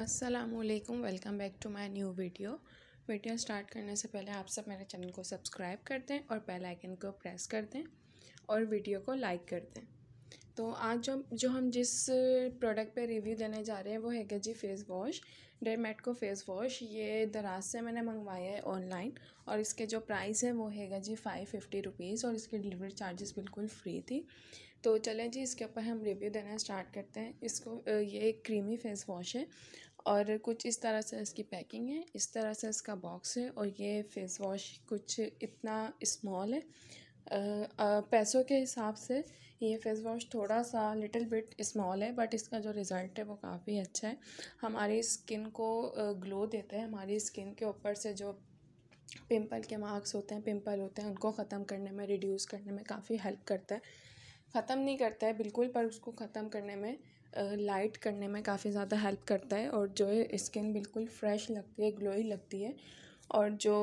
असलकम welcome back to my new video video start करने से पहले आप सब मेरे चैनल को सब्सक्राइब कर दें और बेल आइकन को प्रेस कर दें और वीडियो को लाइक कर दें तो आज जो जो हम जिस प्रोडक्ट पे रिव्यू देने जा रहे हैं वो है जी फेस वॉश को फेस वॉश ये दराज से मैंने मंगवाया है ऑनलाइन और इसके जो प्राइस है वो है जी फाइव फिफ्टी रुपीज़ और इसके डिलीवरी चार्जेस बिल्कुल फ्री थी तो चलें जी इसके ऊपर हम रिव्यू देना स्टार्ट करते हैं इसको ये एक क्रीमी फेस वॉश है और कुछ इस तरह से इसकी पैकिंग है इस तरह से इसका बॉक्स है और ये फेस वॉश कुछ इतना स्मॉल है आ, आ, पैसों के हिसाब से ये फेस वॉश थोड़ा सा लिटिल बिट स्मॉल है बट इसका जो रिज़ल्ट है वो काफ़ी अच्छा है हमारी स्किन को ग्लो देता है हमारी स्किन के ऊपर से जो पिंपल के मार्क्स होते हैं पिंपल होते हैं उनको ख़त्म करने में रिड्यूस करने में काफ़ी हेल्प करता है ख़त्म नहीं करता है बिल्कुल पर उसको ख़त्म करने में लाइट करने में काफ़ी ज़्यादा हेल्प करता है और जो है स्किन बिल्कुल फ्रेश लगती है ग्लोई लगती है और जो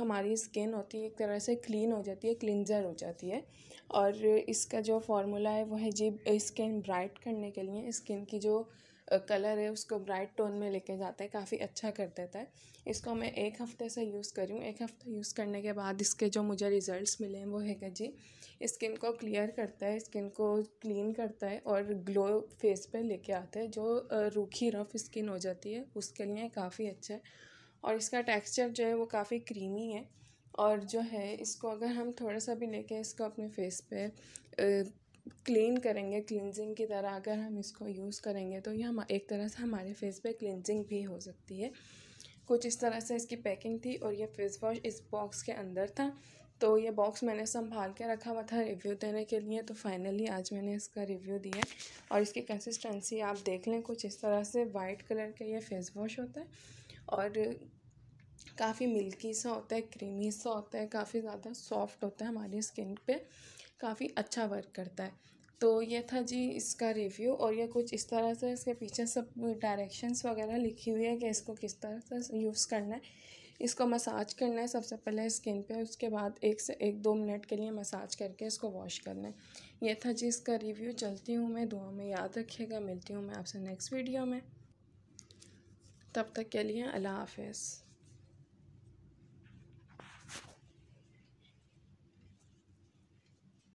हमारी स्किन होती है एक तरह से क्लीन हो जाती है क्लिनजर हो जाती है और इसका जो फॉर्मूला है वो है जी स्किन ब्राइट करने के लिए स्किन की जो कलर है उसको ब्राइट टोन में लेके जाता है काफ़ी अच्छा कर देता है इसको मैं एक हफ्ते से यूज़ करी हूँ एक हफ्ते यूज़ करने के बाद इसके जो मुझे रिज़ल्ट मिले हैं वो है जी स्किन को क्लियर करता है स्किन को क्लीन करता है और ग्लो फेस पे लेके आता है जो रूखी रफ स्किन हो जाती है उसके लिए काफ़ी अच्छा है और इसका टेक्स्चर जो है वो काफ़ी क्रीमी है और जो है इसको अगर हम थोड़ा सा भी लेके इसको अपने फेस पे क्लीन करेंगे क्लिनजिंग की तरह अगर हम इसको यूज़ करेंगे तो ये हम एक तरह से हमारे फेस पे क्लिनजिंग भी हो सकती है कुछ इस तरह से इसकी पैकिंग थी और यह फेस वॉश इस बॉक्स के अंदर था तो ये बॉक्स मैंने संभाल के रखा हुआ था रिव्यू देने के लिए तो फाइनली आज मैंने इसका रिव्यू दिया और इसकी कंसिस्टेंसी आप देख लें कुछ इस तरह से वाइट कलर का ये फेस वॉश होता है और काफ़ी मिल्की सा होता है क्रीमी सा होता है काफ़ी ज़्यादा सॉफ्ट होता है हमारी स्किन पे काफ़ी अच्छा वर्क करता है तो ये था जी इसका रिव्यू और ये कुछ इस तरह से इसके पीछे सब डायरेक्शंस वगैरह लिखी हुई है कि इसको किस तरह से यूज़ करना है इसको मसाज करना है सबसे पहले स्किन पे उसके बाद एक से एक दो मिनट के लिए मसाज करके इसको वॉश करना है ये था जी इसका रिव्यू चलती हूँ मैं दुआ में याद रखिएगा मिलती हूँ मैं आपसे नेक्स्ट वीडियो में तब तक के लिए अल्लाह हाफिज़